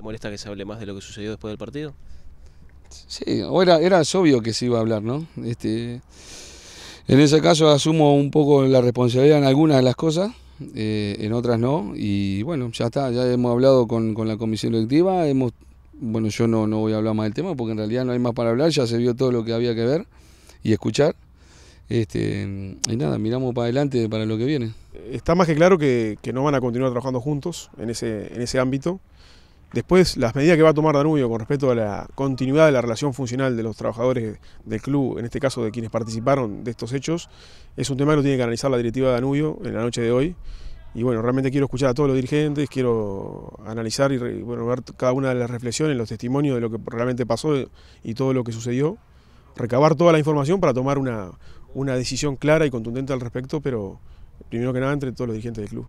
¿Te molesta que se hable más de lo que sucedió después del partido? Sí, era, era obvio que se iba a hablar, ¿no? Este, en ese caso asumo un poco la responsabilidad en algunas de las cosas, eh, en otras no, y bueno, ya está, ya hemos hablado con, la comisión electiva, hemos, bueno, yo no, no voy a hablar más del tema porque en realidad no hay más para hablar, ya se vio todo lo que había que ver y escuchar. Este, y nada, miramos para adelante para lo que viene. Está más que claro que, que no van a continuar trabajando juntos en ese, en ese ámbito. Después, las medidas que va a tomar Danubio con respecto a la continuidad de la relación funcional de los trabajadores del club, en este caso de quienes participaron de estos hechos, es un tema que lo tiene que analizar la directiva de Danubio en la noche de hoy. Y bueno, realmente quiero escuchar a todos los dirigentes, quiero analizar y bueno, ver cada una de las reflexiones, los testimonios de lo que realmente pasó y todo lo que sucedió. Recabar toda la información para tomar una, una decisión clara y contundente al respecto, pero primero que nada entre todos los dirigentes del club.